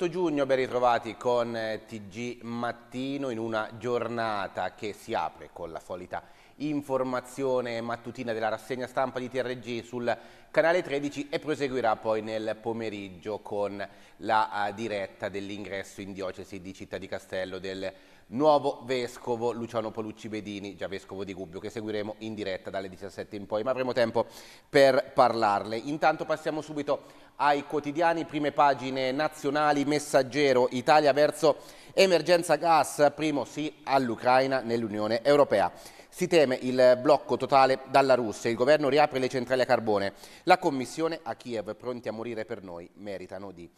18 giugno ben ritrovati con eh, TG Mattino in una giornata che si apre con la solita informazione mattutina della rassegna stampa di TRG sul canale 13 e proseguirà poi nel pomeriggio con la eh, diretta dell'ingresso in diocesi di Città di Castello del nuovo vescovo Luciano Polucci Bedini, già vescovo di Gubbio, che seguiremo in diretta dalle 17 in poi, ma avremo tempo per parlarle. Intanto passiamo subito ai quotidiani, prime pagine nazionali, messaggero, Italia verso emergenza gas, primo sì all'Ucraina nell'Unione Europea. Si teme il blocco totale dalla Russia, il governo riapre le centrali a carbone, la Commissione a Kiev pronti a morire per noi meritano di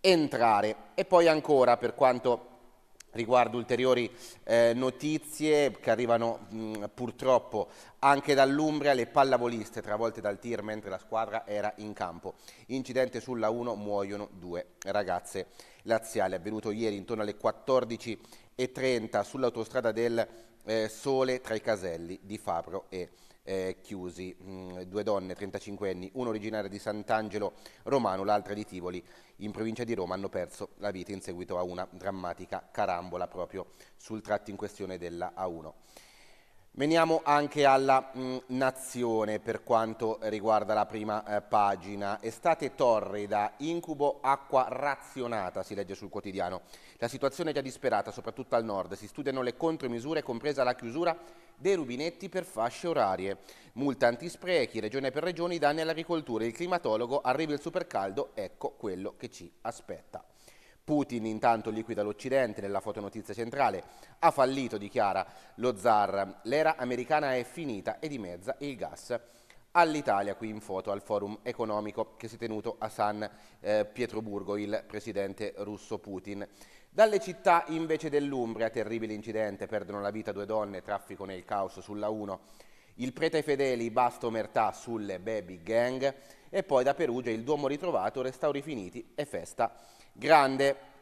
entrare. E poi ancora per quanto riguardo ulteriori eh, notizie che arrivano mh, purtroppo anche dall'Umbria, le pallavoliste travolte dal tir mentre la squadra era in campo. Incidente sulla 1, muoiono due ragazze laziali, avvenuto ieri intorno alle 14.30 sull'autostrada del eh, Sole tra i caselli di Fabro e eh, Chiusi. Mh, due donne, 35 anni, una originaria di Sant'Angelo Romano, l'altra di Tivoli in provincia di Roma hanno perso la vita in seguito a una drammatica carambola proprio sul tratto in questione della A1. Veniamo anche alla mh, mm, nazione per quanto riguarda la prima eh, pagina. Estate torrida, incubo acqua razionata, si legge sul quotidiano. La situazione è già disperata, soprattutto al nord. Si studiano le contromisure, compresa la chiusura dei rubinetti per fasce orarie. Multa antisprechi, regione per regione, danni all'agricoltura. Il climatologo arriva il supercaldo, ecco quello che ci aspetta. Putin intanto liquida l'Occidente nella fotonotizia centrale. Ha fallito, dichiara lo zar. L'era americana è finita e dimezza il gas all'Italia qui in foto al forum economico che si è tenuto a San eh, Pietroburgo il presidente russo Putin. Dalle città invece dell'Umbria, terribile incidente, perdono la vita due donne, traffico nel caos sulla 1, il prete ai fedeli, basta omertà sulle baby gang e poi da Perugia il Duomo ritrovato, restauri finiti e festa grande.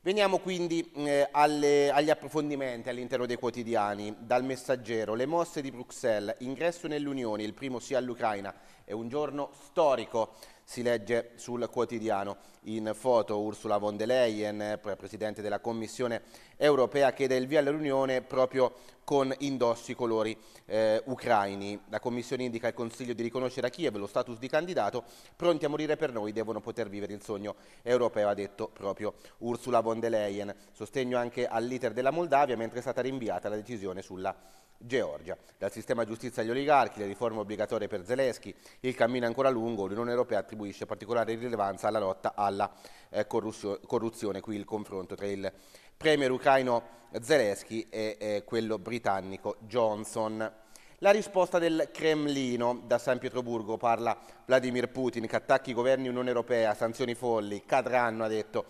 Veniamo quindi eh, alle, agli approfondimenti all'interno dei quotidiani. Dal messaggero, le mosse di Bruxelles, ingresso nell'Unione, il primo sia all'Ucraina, è un giorno storico si legge sul quotidiano. In foto Ursula von der Leyen, Presidente della Commissione europea, chiede il via all'Unione proprio con indossi colori eh, ucraini. La Commissione indica al Consiglio di riconoscere a Kiev lo status di candidato, pronti a morire per noi devono poter vivere il sogno europeo, ha detto proprio Ursula von der Leyen. Sostegno anche all'iter della Moldavia, mentre è stata rinviata la decisione sulla Georgia. Dal sistema giustizia agli oligarchi, le riforme obbligatorie per Zelensky, il cammino è ancora lungo, l'Unione Europea attribuisce particolare rilevanza alla lotta alla eh, corruzione, qui il confronto tra il premier ucraino Zelensky e eh, quello britannico Johnson. La risposta del Cremlino da San Pietroburgo parla Vladimir Putin che attacchi i governi Unione Europea, sanzioni folli, cadranno, ha detto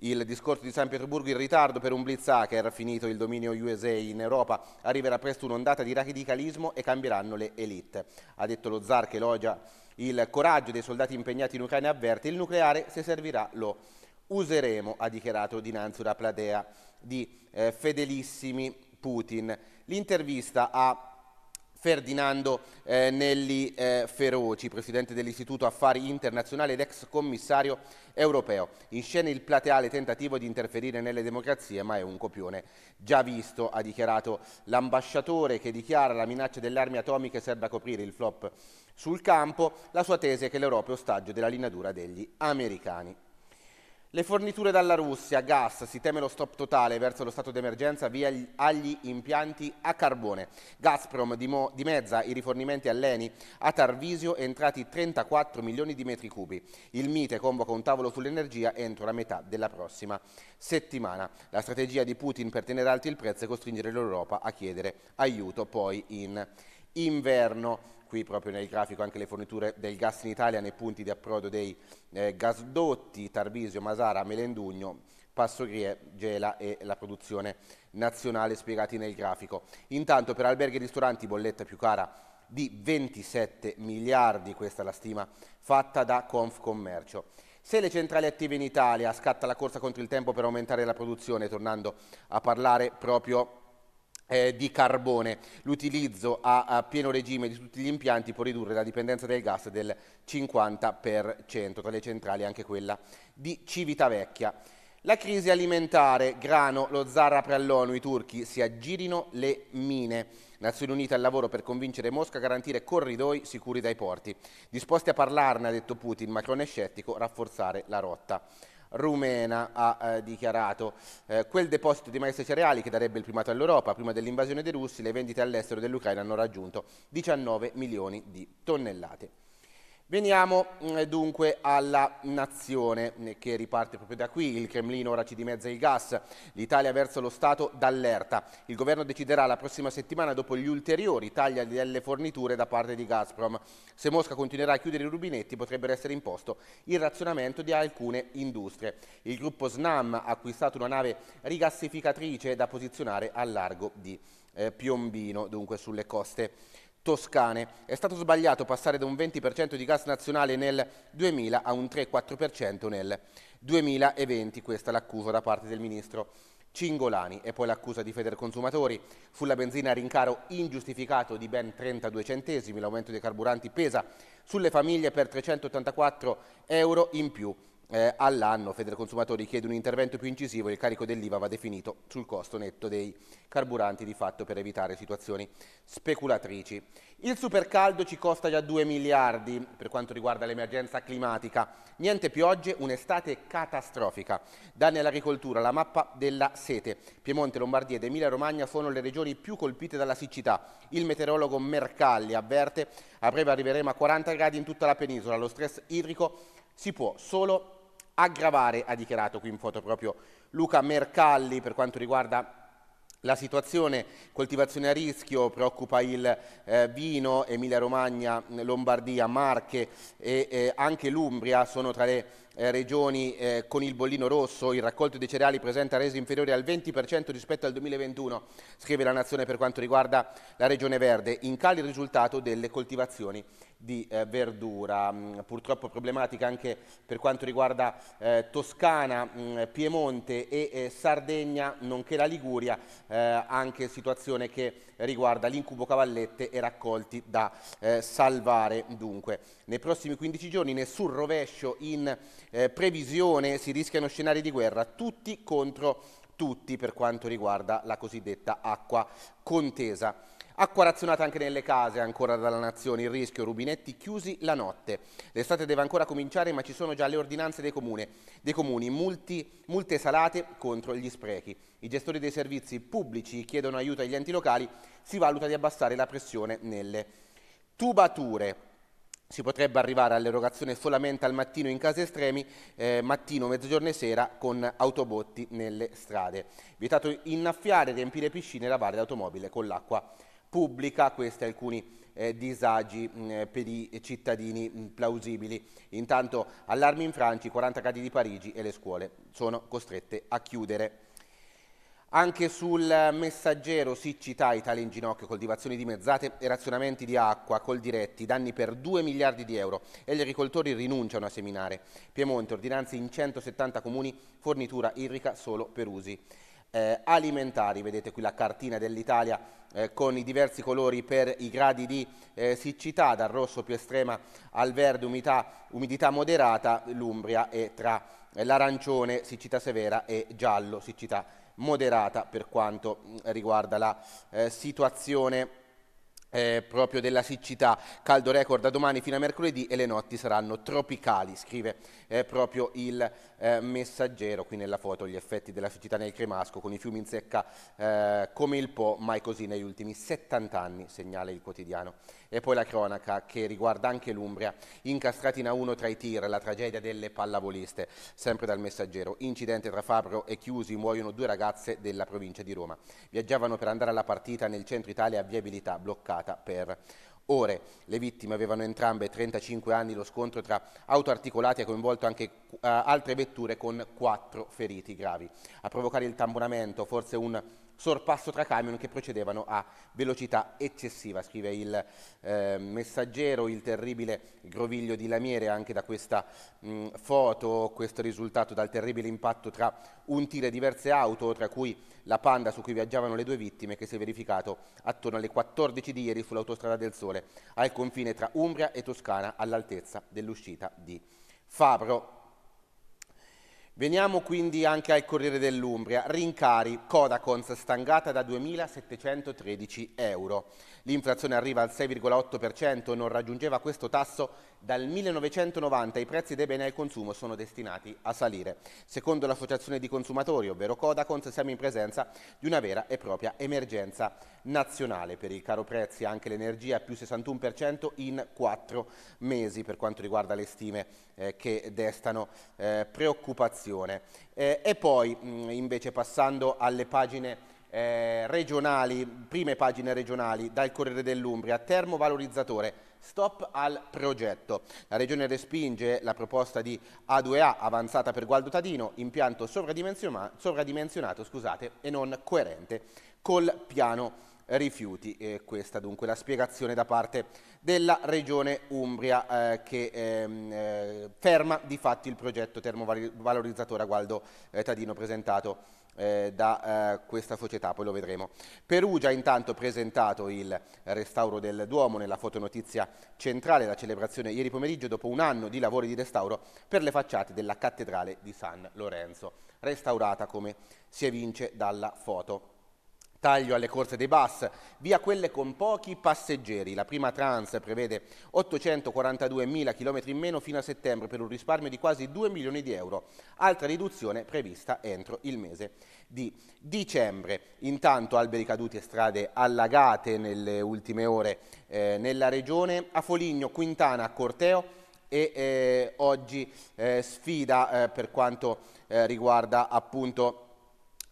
il discorso di San Pietroburgo in ritardo per un blitz hacker, finito il dominio USA in Europa, arriverà presto un'ondata di radicalismo e cambieranno le elite. Ha detto lo zar che elogia il coraggio dei soldati impegnati in Ucraina avverte il nucleare se servirà lo useremo, ha dichiarato dinanzi una platea di eh, fedelissimi Putin. L'intervista a Ferdinando eh, Nelli eh, Feroci, presidente dell'Istituto Affari Internazionali ed ex commissario europeo. In scena il plateale tentativo di interferire nelle democrazie, ma è un copione già visto, ha dichiarato l'ambasciatore che dichiara la minaccia delle armi atomiche serve a coprire il flop sul campo. La sua tesi è che l'Europa è ostaggio della linea dura degli americani. Le forniture dalla Russia, gas, si teme lo stop totale verso lo stato d'emergenza via agli impianti a carbone. Gazprom dimezza i rifornimenti all'Eni, a Tarvisio entrati 34 milioni di metri cubi. Il Mite convoca un tavolo sull'energia entro la metà della prossima settimana. La strategia di Putin per tenere alti il prezzo è costringere l'Europa a chiedere aiuto poi in inverno qui proprio nel grafico anche le forniture del gas in Italia nei punti di approdo dei eh, gasdotti, Tarvisio, Masara, Melendugno, Passogrie, Gela e la produzione nazionale spiegati nel grafico. Intanto per alberghi e ristoranti bolletta più cara di 27 miliardi, questa è la stima fatta da Confcommercio. Se le centrali attive in Italia scatta la corsa contro il tempo per aumentare la produzione, tornando a parlare proprio di eh, di carbone. L'utilizzo a, a, pieno regime di tutti gli impianti può ridurre la dipendenza del gas del 50%, tra le centrali anche quella di Civitavecchia. La crisi alimentare, grano, lo zar apre all'ONU, i turchi si aggirino le mine. Nazioni Unite al lavoro per convincere Mosca a garantire corridoi sicuri dai porti. Disposti a parlarne, ha detto Putin, Macron è scettico, rafforzare la rotta rumena ha eh, dichiarato. Eh, quel deposito di maestri cereali che darebbe il primato all'Europa prima dell'invasione dei russi, le vendite all'estero dell'Ucraina hanno raggiunto 19 milioni di tonnellate. Veniamo mm, dunque alla nazione eh, che riparte proprio da qui, il Cremlino ora ci dimezza il gas, l'Italia verso lo Stato d'allerta. Il governo deciderà la prossima settimana dopo gli ulteriori tagli delle forniture da parte di Gazprom. Se Mosca continuerà a chiudere i rubinetti potrebbero essere imposto il razionamento di alcune industrie. Il gruppo Snam ha acquistato una nave rigassificatrice da posizionare al largo di eh, Piombino, dunque sulle coste toscane. È stato sbagliato passare da un 20% di gas nazionale nel 2000 a un 3-4% nel 2020, questa è l'accusa da parte del ministro Cingolani e poi l'accusa di Federconsumatori. Sulla benzina a rincaro ingiustificato di ben 32 centesimi, l'aumento dei carburanti pesa sulle famiglie per 384 euro in più eh, all'anno. Federconsumatori chiede un intervento più incisivo e il carico dell'IVA va definito sul costo netto dei carburanti di fatto per evitare situazioni speculatrici. Il supercaldo ci costa già 2 miliardi per quanto riguarda l'emergenza climatica. Niente piogge, un'estate catastrofica. Danni all'agricoltura, la mappa della sete. Piemonte, Lombardia ed Emilia-Romagna sono le regioni più colpite dalla siccità. Il meteorologo Mercalli avverte a breve arriveremo a 40 gradi in tutta la penisola. Lo stress idrico si può solo aggravare, ha dichiarato qui in foto proprio Luca Mercalli per quanto riguarda la situazione coltivazione a rischio preoccupa il eh, vino, Emilia Romagna, Lombardia, Marche e eh, anche l'Umbria sono tra le eh, regioni eh, con il bollino rosso, il raccolto dei cereali presenta resi inferiori al 20% rispetto al 2021, scrive la Nazione per quanto riguarda la regione verde, in cali il risultato delle coltivazioni di eh, verdura, mh, mm, purtroppo problematica anche per quanto riguarda eh, Toscana, mh, mm, Piemonte e eh, Sardegna, nonché la Liguria, eh, anche situazione che riguarda l'incubo cavallette e raccolti da eh, salvare. Dunque, nei prossimi 15 giorni nessun rovescio in eh, previsione si rischiano scenari di guerra tutti contro tutti per quanto riguarda la cosiddetta acqua contesa. Acqua razionata anche nelle case, ancora dalla nazione, il rischio rubinetti chiusi la notte. L'estate deve ancora cominciare ma ci sono già le ordinanze dei, comune, dei comuni, multi, multe salate contro gli sprechi. I gestori dei servizi pubblici chiedono aiuto agli enti locali, si valuta di abbassare la pressione nelle tubature si potrebbe arrivare all'erogazione solamente al mattino in casi estremi, eh, mattino, mezzogiorno e sera con autobotti nelle strade. Vietato innaffiare, riempire piscine e lavare l'automobile con l'acqua pubblica, questi alcuni eh, disagi mh, mm, eh, per i cittadini mh, mm, plausibili. Intanto allarmi in Francia, i 40 gradi di Parigi e le scuole sono costrette a chiudere. Anche sul messaggero siccità, Italia in ginocchio, coltivazioni dimezzate e razionamenti di acqua, col diretti, danni per 2 miliardi di euro e gli agricoltori rinunciano a seminare. Piemonte, ordinanze in 170 comuni, fornitura irrica solo per usi eh, alimentari. Vedete qui la cartina dell'Italia eh, con i diversi colori per i gradi di eh, siccità, dal rosso più estrema al verde umidità, umidità moderata, l'Umbria è tra l'arancione siccità severa e giallo siccità moderata per quanto mm, riguarda la eh, situazione eh, proprio della siccità, caldo record da domani fino a mercoledì e le notti saranno tropicali, scrive eh, proprio il eh, messaggero, qui nella foto gli effetti della siccità nel Cremasco con i fiumi in secca eh, come il Po, mai così negli ultimi 70 anni, segnala il quotidiano. E poi la cronaca che riguarda anche l'Umbria, incastrati in A1 tra i tir, la tragedia delle pallavoliste, sempre dal messaggero, incidente tra Fabro e Chiusi, muoiono due ragazze della provincia di Roma, viaggiavano per andare alla partita nel centro Italia, viabilità bloccata per ore. Le vittime avevano entrambe 35 anni, lo scontro tra auto articolati ha coinvolto anche uh, altre vetture con quattro feriti gravi. A provocare il tamponamento, forse un sorpasso tra camion che procedevano a velocità eccessiva, scrive il eh, messaggero, il terribile groviglio di lamiere anche da questa mh, mm, foto, questo risultato dal terribile impatto tra un tir e diverse auto, tra cui la Panda su cui viaggiavano le due vittime, che si è verificato attorno alle 14 di ieri sull'autostrada del Sole, al confine tra Umbria e Toscana, all'altezza dell'uscita di Fabro. Veniamo quindi anche al Corriere dell'Umbria. Rincari, Codacons stangata da 2.713 euro. L'inflazione arriva al 6,8% non raggiungeva questo tasso dal 1990. I prezzi dei beni al consumo sono destinati a salire. Secondo l'associazione di consumatori, ovvero Codacons, siamo in presenza di una vera e propria emergenza nazionale. Per il caro prezzi anche l'energia più 61% in quattro mesi per quanto riguarda le stime eh, che destano eh, preoccupazione. Eh, e poi mh, mm, invece passando alle pagine eh, regionali, prime pagine regionali, dal Corriere dell'Umbria, termovalorizzatore, stop al progetto. La Regione respinge la proposta di A2A avanzata per Gualdo Tadino, impianto sovradimensionato, sovradimensionato scusate, e non coerente col piano rifiuti. E eh, questa dunque la spiegazione da parte della Regione Umbria eh, che ehm, eh, ferma di fatto il progetto termovalorizzatore a Gualdo eh, Tadino presentato eh, da eh, questa società, poi lo vedremo. Perugia intanto presentato il restauro del Duomo nella fotonotizia centrale, la celebrazione ieri pomeriggio dopo un anno di lavori di restauro per le facciate della cattedrale di San Lorenzo, restaurata come si evince dalla foto. Taglio alle corse dei bus, via quelle con pochi passeggeri. La prima trans prevede 842.000 km in meno fino a settembre per un risparmio di quasi 2 milioni di euro. Altra riduzione prevista entro il mese di dicembre. Intanto alberi caduti e strade allagate nelle ultime ore eh, nella regione. A Foligno, Quintana, Corteo e eh, oggi eh, sfida eh, per quanto eh, riguarda appunto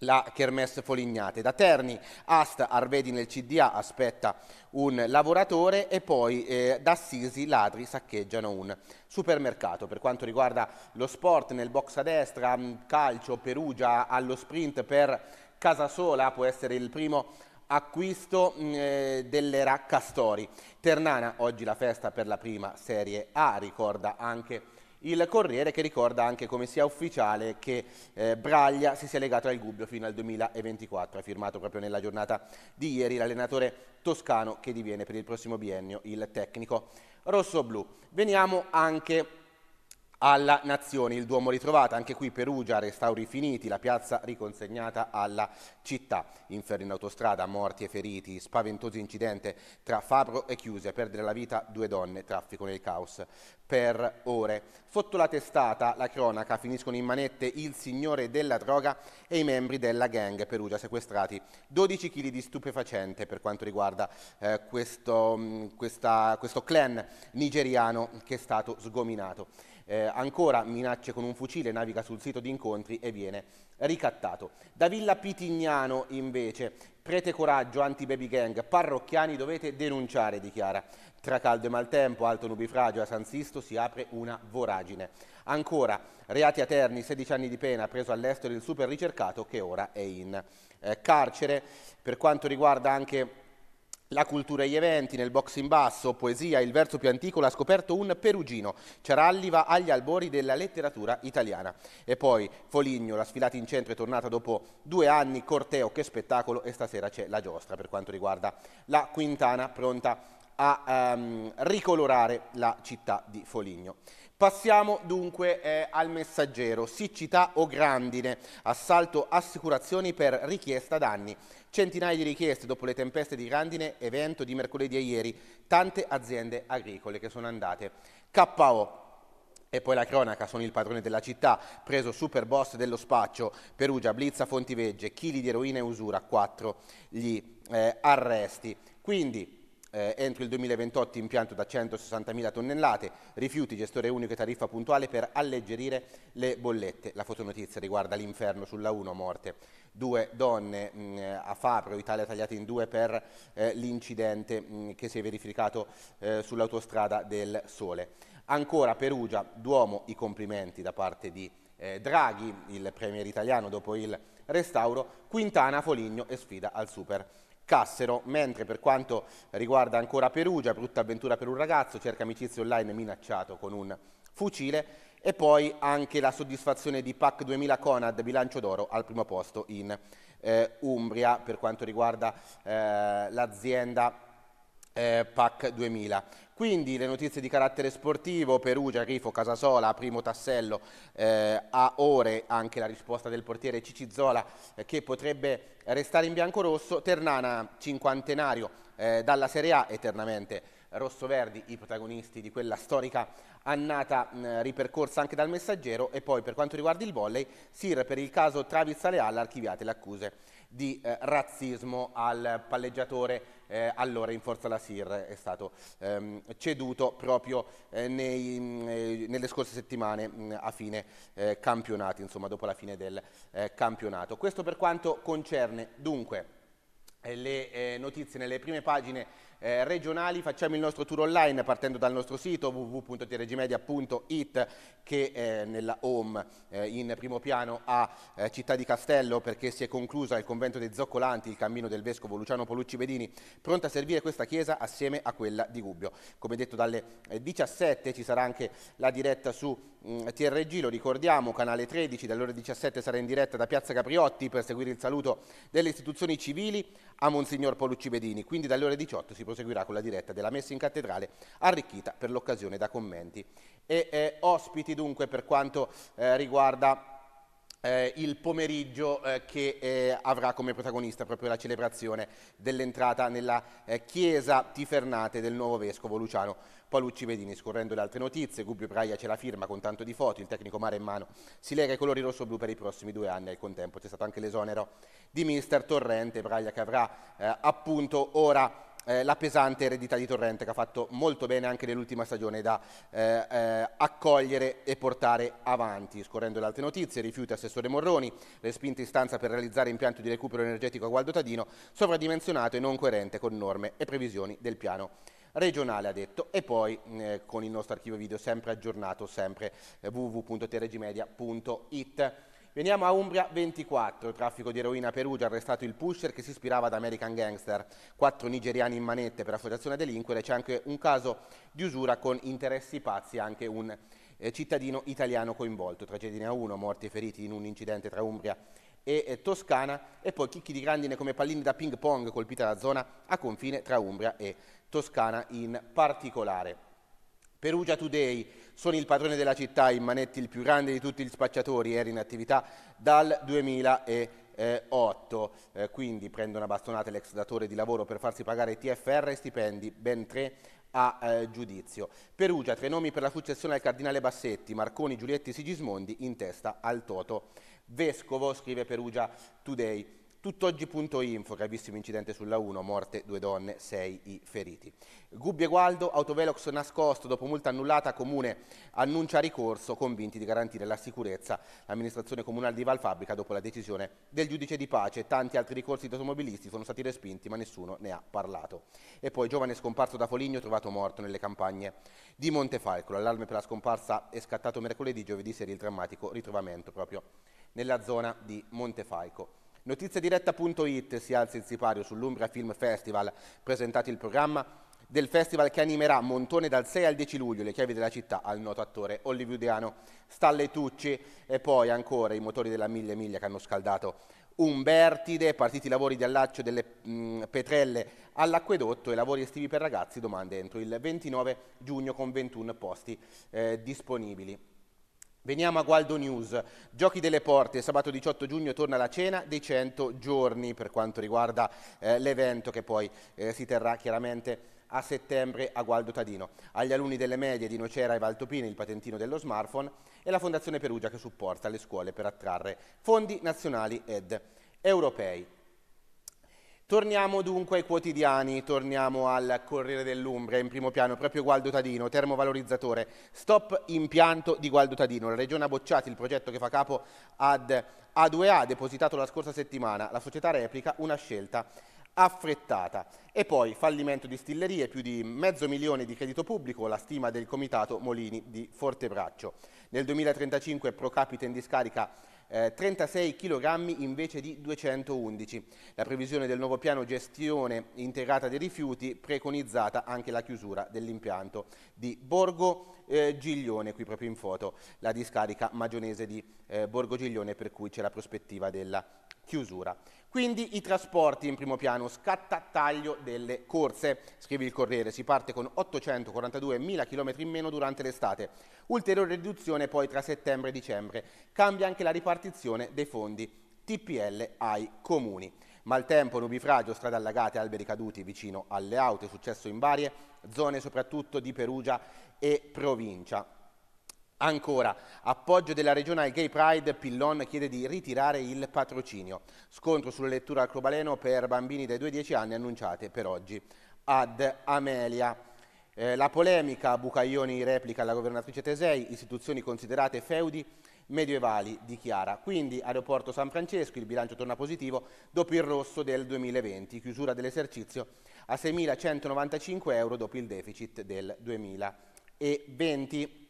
la Kermesse Folignate. Da Terni Asta Arvedi nel CDA aspetta un lavoratore e poi eh, da Sisi ladri saccheggiano un supermercato. Per quanto riguarda lo sport nel box a destra, mm, calcio, Perugia allo sprint per Casasola può essere il primo acquisto mm, eh, dell'era Castori. Ternana oggi la festa per la prima Serie A, ricorda anche il Corriere che ricorda anche come sia ufficiale che eh, Braglia si sia legato al Gubbio fino al 2024, ha firmato proprio nella giornata di ieri l'allenatore toscano che diviene per il prossimo biennio il tecnico rosso-blu. Veniamo anche alla Nazione, il Duomo ritrovata, anche qui Perugia, restauri finiti, la piazza riconsegnata alla città. Inferno in autostrada, morti e feriti, spaventoso incidente tra Fabro e Chiuse, perdere la vita due donne, traffico nel caos per ore. Sotto la testata, la cronaca, finiscono in manette il signore della droga e i membri della gang Perugia sequestrati. 12 kg di stupefacente per quanto riguarda eh, questo, mh, mm, questa, questo clan nigeriano che è stato sgominato eh, ancora minacce con un fucile, naviga sul sito di incontri e viene ricattato. Da Villa Pitignano invece, prete coraggio, anti-baby gang, parrocchiani dovete denunciare, dichiara. Tra caldo e maltempo, alto nubifragio a San Sisto si apre una voragine. Ancora, reati a Terni, 16 anni di pena, preso all'estero il super ricercato che ora è in eh, carcere. Per quanto riguarda anche la cultura e gli eventi, nel box in basso, poesia, il verso più antico l'ha scoperto un perugino. Ciaralliva agli albori della letteratura italiana. E poi Foligno, la sfilata in centro è tornata dopo due anni, corteo, che spettacolo, e stasera c'è la giostra per quanto riguarda la Quintana pronta a um, ricolorare la città di Foligno. Passiamo dunque eh, al messaggero, siccità o grandine, assalto assicurazioni per richiesta danni. Centinaia di richieste dopo le tempeste di grandine, evento di mercoledì e ieri, tante aziende agricole che sono andate KO. E poi la cronaca, sono il padrone della città, preso super boss dello spaccio, Perugia, Blizza, Fontivegge, chili di eroina e usura, quattro gli eh, arresti. Quindi eh, entro il 2028 impianto da 160.000 tonnellate, rifiuti, gestore unico e tariffa puntuale per alleggerire le bollette. La fotonotizia riguarda l'inferno sulla 1 morte. Due donne mh, mm, a Fabro, Italia tagliate in due per eh, l'incidente mm, che si è verificato eh, sull'autostrada del Sole. Ancora Perugia, Duomo, i complimenti da parte di eh, Draghi, il premier italiano dopo il restauro, Quintana, Foligno e sfida al Super Cassero, mentre per quanto riguarda ancora Perugia, brutta avventura per un ragazzo, cerca amicizia online minacciato con un fucile e poi anche la soddisfazione di PAC 2000 Conad bilancio d'oro al primo posto in eh, Umbria per quanto riguarda eh, l'azienda eh, PAC 2000. Quindi le notizie di carattere sportivo, Perugia, Rifo, Casasola, primo tassello eh, a ore, anche la risposta del portiere Cicizzola eh, che potrebbe restare in bianco-rosso, Ternana cinquantenario eh, dalla Serie A eternamente rosso-verdi i protagonisti di quella storica annata ripercorsa anche dal messaggero e poi per quanto riguarda il volley, Sir per il caso Travis Leal archiviate le accuse di eh, razzismo al palleggiatore eh, allora in forza la Sir è stato ehm, ceduto proprio eh, nei, mh, eh, nelle scorse settimane mh, a fine eh, campionato, insomma dopo la fine del eh, campionato. Questo per quanto concerne dunque le notizie nelle prime pagine eh, regionali facciamo il nostro tour online partendo dal nostro sito www.trgmedia.it che è eh, nella home eh, in primo piano ha eh, Città di Castello perché si è conclusa il convento dei Zoccolanti, il cammino del vescovo Luciano Polucci Bedini, pronta a servire questa chiesa assieme a quella di Gubbio. Come detto dalle 17 eh, ci sarà anche la diretta su mh, mm, TRG, lo ricordiamo, canale 13 dalle ore 17 sarà in diretta da Piazza Capriotti per seguire il saluto delle istituzioni civili a Monsignor Polucci Bedini, quindi dalle ore 18 si prosegue seguirà con la diretta della messa in cattedrale arricchita per l'occasione da commenti. E eh, ospiti dunque per quanto eh, riguarda eh, il pomeriggio eh, che eh, avrà come protagonista proprio la celebrazione dell'entrata nella eh, chiesa Tifernate del nuovo vescovo Luciano Palucci Vedini. Scorrendo le altre notizie, Gubbio Braia ce la firma con tanto di foto, il tecnico mare in mano si lega ai colori rosso-blu per i prossimi due anni. Al contempo c'è stato anche l'esonero di mister Torrente, Braia che avrà eh, appunto ora eh, la pesante eredità di Torrente che ha fatto molto bene anche nell'ultima stagione da eh, eh, accogliere e portare avanti. Scorrendo le altre notizie, rifiuti assessore Morroni, respinta istanza per realizzare impianto di recupero energetico a Gualdo Tadino, sovradimensionato e non coerente con norme e previsioni del piano regionale ha detto e poi eh, con il nostro archivio video sempre aggiornato sempre eh, www.terregimedia.it Veniamo a Umbria 24, traffico di eroina a Perugia, arrestato il pusher che si ispirava ad American Gangster, quattro nigeriani in manette per associazione a delinquere, c'è anche un caso di usura con interessi pazzi, anche un eh, cittadino italiano coinvolto, tragedia 1, morti e feriti in un incidente tra Umbria e eh, Toscana e poi chicchi di grandine come pallini da ping pong colpita la zona a confine tra Umbria e Toscana in particolare. Perugia Today sono il padrone della città, Immanetti il più grande di tutti gli spacciatori, era in attività dal 2008, Eh, quindi prende una bastonata l'ex datore di lavoro per farsi pagare TFR e stipendi, ben tre a eh, giudizio. Perugia, tre nomi per la successione al cardinale Bassetti, Marconi, Giulietti, Sigismondi, in testa al Toto. Vescovo, scrive Perugia Today. Tutt'oggi.info, gravissimo incidente sulla 1, morte, due donne, sei i feriti. e Gualdo, autovelox nascosto, dopo multa annullata, comune annuncia ricorso, convinti di garantire la sicurezza. L'amministrazione comunale di Valfabbrica, dopo la decisione del giudice di pace, tanti altri ricorsi di automobilisti sono stati respinti, ma nessuno ne ha parlato. E poi, giovane scomparso da Foligno, trovato morto nelle campagne di Montefalco. L'allarme per la scomparsa è scattato mercoledì, giovedì sera il drammatico ritrovamento proprio nella zona di Montefalco. Notiziadiretta.it si alza il sipario sull'Umbria Film Festival, presentato il programma del festival che animerà Montone dal 6 al 10 luglio, le chiavi della città al noto attore hollywoodiano Stalle Tucci e poi ancora i motori della Miglia Miglia che hanno scaldato Umbertide, partiti i lavori di allaccio delle mh, mm, petrelle all'acquedotto e lavori estivi per ragazzi, domande entro il 29 giugno con 21 posti eh, disponibili. Veniamo a Gualdo News. Giochi delle porte, sabato 18 giugno torna la cena dei 100 giorni per quanto riguarda eh, l'evento che poi eh, si terrà chiaramente a settembre a Gualdo Tadino. Agli alunni delle medie di Nocera e Valtopini il patentino dello smartphone e la Fondazione Perugia che supporta le scuole per attrarre fondi nazionali ed europei. Torniamo dunque ai quotidiani, torniamo al Corriere dell'Umbria in primo piano, proprio Gualdo Tadino, termovalorizzatore, stop impianto di Gualdo Tadino. La Regione ha bocciato il progetto che fa capo ad A2A depositato la scorsa settimana, la società replica una scelta affrettata. E poi fallimento di stillerie, più di mezzo milione di credito pubblico, la stima del comitato Molini di Fortebraccio. Nel 2035 pro capite in discarica eh, 36 kg invece di 211. La previsione del nuovo piano gestione integrata dei rifiuti preconizzata anche la chiusura dell'impianto di Borgo eh, Giglione, qui proprio in foto la discarica magionese di eh, Borgo Giglione per cui c'è la prospettiva della chiusura. Quindi i trasporti in primo piano, scattattaglio delle corse, scrive il Corriere, si parte con 842.000 km in meno durante l'estate, ulteriore riduzione poi tra settembre e dicembre, cambia anche la ripartizione dei fondi TPL ai comuni. Maltempo, nubifragio, strade allagate, alberi caduti vicino alle auto, successo in varie zone soprattutto di Perugia e provincia. Ancora, appoggio della regione al Gay Pride, Pillon chiede di ritirare il patrocinio. Scontro sulle letture al Crobaleno per bambini dai 2 ai 10 anni annunciate per oggi. Ad Amelia. Eh, la polemica, Bucaioni replica alla governatrice Tesei, istituzioni considerate feudi medievali dichiara. Quindi aeroporto San Francesco, il bilancio torna positivo dopo il rosso del 2020, chiusura dell'esercizio a 6.195 euro dopo il deficit del 2020.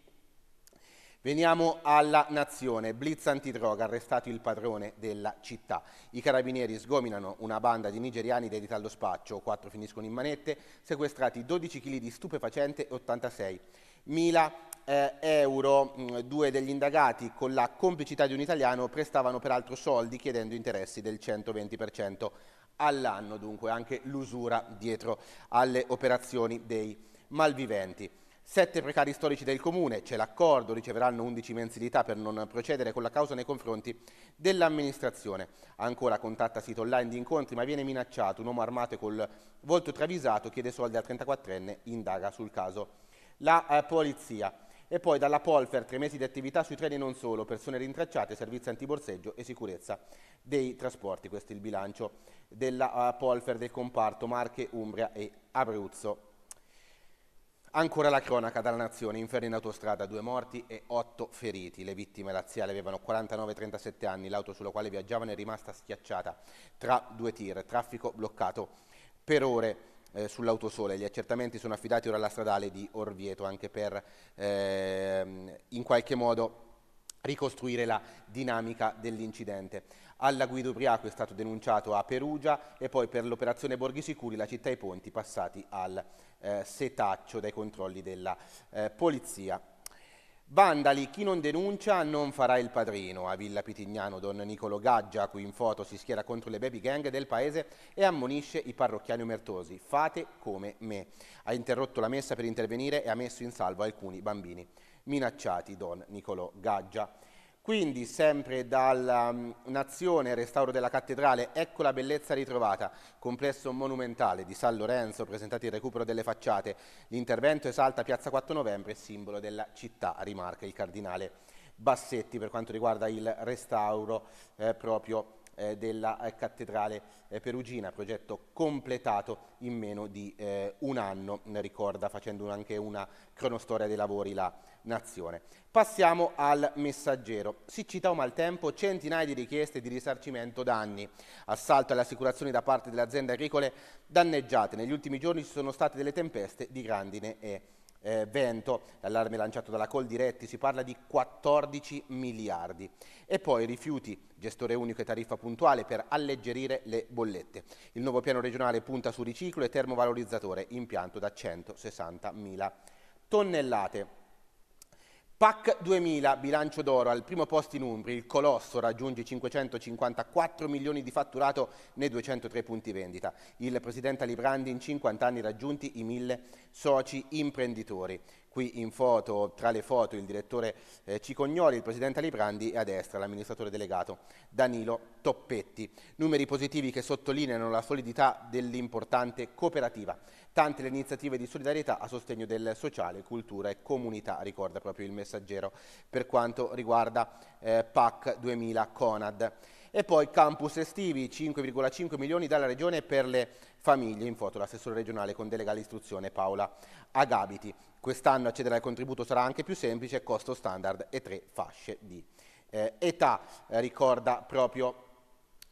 Veniamo alla nazione, blitz antidroga, arrestato il padrone della città. I carabinieri sgominano una banda di nigeriani dedita allo spaccio, quattro finiscono in manette, sequestrati 12 kg di stupefacente e 86 mila eh, euro. Mm, due degli indagati, con la complicità di un italiano, prestavano peraltro soldi chiedendo interessi del 120% all'anno, dunque anche l'usura dietro alle operazioni dei malviventi. Sette precari storici del comune, c'è l'accordo, riceveranno 11 mensilità per non procedere con la causa nei confronti dell'amministrazione. Ancora contatta sito online di incontri ma viene minacciato, un uomo armato e col volto travisato chiede soldi al 34enne, indaga sul caso. La eh, polizia. E poi dalla Polfer, tre mesi di attività sui treni non solo, persone rintracciate, servizi antiborseggio e sicurezza dei trasporti. Questo è il bilancio della uh, Polfer del comparto Marche, Umbria e Abruzzo. Ancora la cronaca dalla nazione, inferno in autostrada, due morti e otto feriti. Le vittime laziali avevano 49-37 anni, l'auto sulla quale viaggiavano è rimasta schiacciata tra due tir, traffico bloccato per ore eh, sull'autosole. Gli accertamenti sono affidati ora alla stradale di Orvieto anche per eh, in qualche modo ricostruire la dinamica dell'incidente. Alla Guido Priaco è stato denunciato a Perugia e poi per l'operazione Borghi Sicuri la città e i ponti passati al eh, setaccio dai controlli della eh, polizia. Vandali, chi non denuncia non farà il padrino. A Villa Pitignano Don Nicolo Gaggia, qui in foto si schiera contro le baby gang del paese e ammonisce i parrocchiani omertosi. Fate come me. Ha interrotto la messa per intervenire e ha messo in salvo alcuni bambini minacciati Don Nicolo Gaggia. Quindi, sempre dalla mm, nazione Restauro della Cattedrale, ecco la bellezza ritrovata, complesso monumentale di San Lorenzo, presentati il recupero delle facciate. L'intervento esalta Piazza 4 Novembre, simbolo della città, rimarca il cardinale Bassetti per quanto riguarda il restauro eh, proprio eh, della eh, cattedrale eh, perugina, progetto completato in meno di eh, un anno, ricorda facendo anche una cronostoria dei lavori la nazione. Passiamo al messaggero. Siccità o maltempo, centinaia di richieste di risarcimento danni, assalto alle assicurazioni da parte delle aziende agricole danneggiate. Negli ultimi giorni ci sono state delle tempeste di grandine e eh, vento, l'allarme lanciato dalla Coldiretti, si parla di 14 miliardi. E poi rifiuti, gestore unico e tariffa puntuale per alleggerire le bollette. Il nuovo piano regionale punta su riciclo e termovalorizzatore, impianto da 160 mila tonnellate. PAC 2000, bilancio d'oro, al primo posto in Umbri, il Colosso raggiunge 554 milioni di fatturato nei 203 punti vendita. Il presidente Alibrandi in 50 anni raggiunti i 1000 soci imprenditori qui in foto, tra le foto, il direttore eh, Cicognoli, il presidente Aliprandi e a destra l'amministratore delegato Danilo Toppetti. Numeri positivi che sottolineano la solidità dell'importante cooperativa. Tante le iniziative di solidarietà a sostegno del sociale, cultura e comunità, ricorda proprio il messaggero, per quanto riguarda eh, PAC 2000 Conad. E poi campus estivi, 5,5 milioni dalla regione per le famiglie, in foto l'assessore regionale con delega all'istruzione Paola ad abiti. Quest'anno accedere al contributo sarà anche più semplice, costo standard e tre fasce di eh, età, eh, ricorda proprio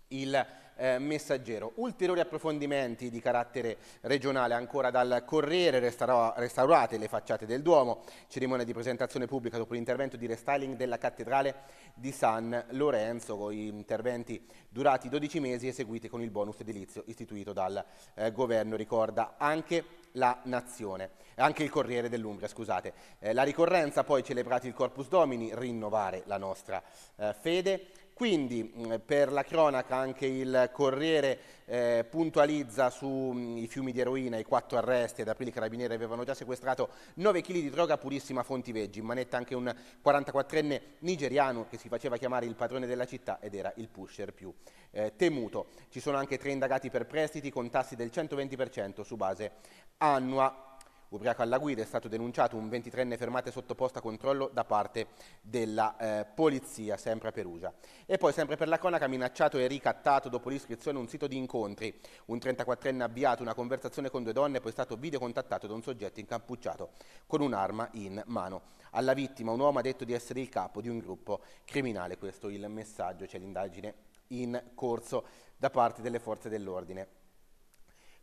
il eh, Messaggero. Ulteriori approfondimenti di carattere regionale ancora dal Corriere, restaurate le facciate del Duomo, cerimonia di presentazione pubblica dopo l'intervento di restyling della cattedrale di San Lorenzo, con interventi durati 12 mesi e seguiti con il bonus edilizio istituito dal eh, governo, ricorda anche la Nazione, eh, anche il Corriere dell'Umbria, scusate. Eh, la ricorrenza poi celebrati il Corpus Domini, rinnovare la nostra eh, fede, quindi mm, per la cronaca anche il Corriere eh, puntualizza sui mm, fiumi di eroina i quattro arresti, ad aprile i carabinieri avevano già sequestrato 9 kg di droga purissima fonti veggi, in manetta anche un 44enne nigeriano che si faceva chiamare il padrone della città ed era il pusher più eh, temuto. Ci sono anche tre indagati per prestiti con tassi del 120% su base annua ubriaco alla guida, è stato denunciato un 23enne fermato e sottoposto a controllo da parte della eh, polizia, sempre a Perugia. E poi, sempre per la cronaca, minacciato e ricattato dopo l'iscrizione a un sito di incontri. Un 34enne avviato una conversazione con due donne, poi è stato videocontattato da un soggetto incappucciato con un'arma in mano. Alla vittima un uomo ha detto di essere il capo di un gruppo criminale, questo il messaggio, c'è l'indagine in corso da parte delle forze dell'ordine.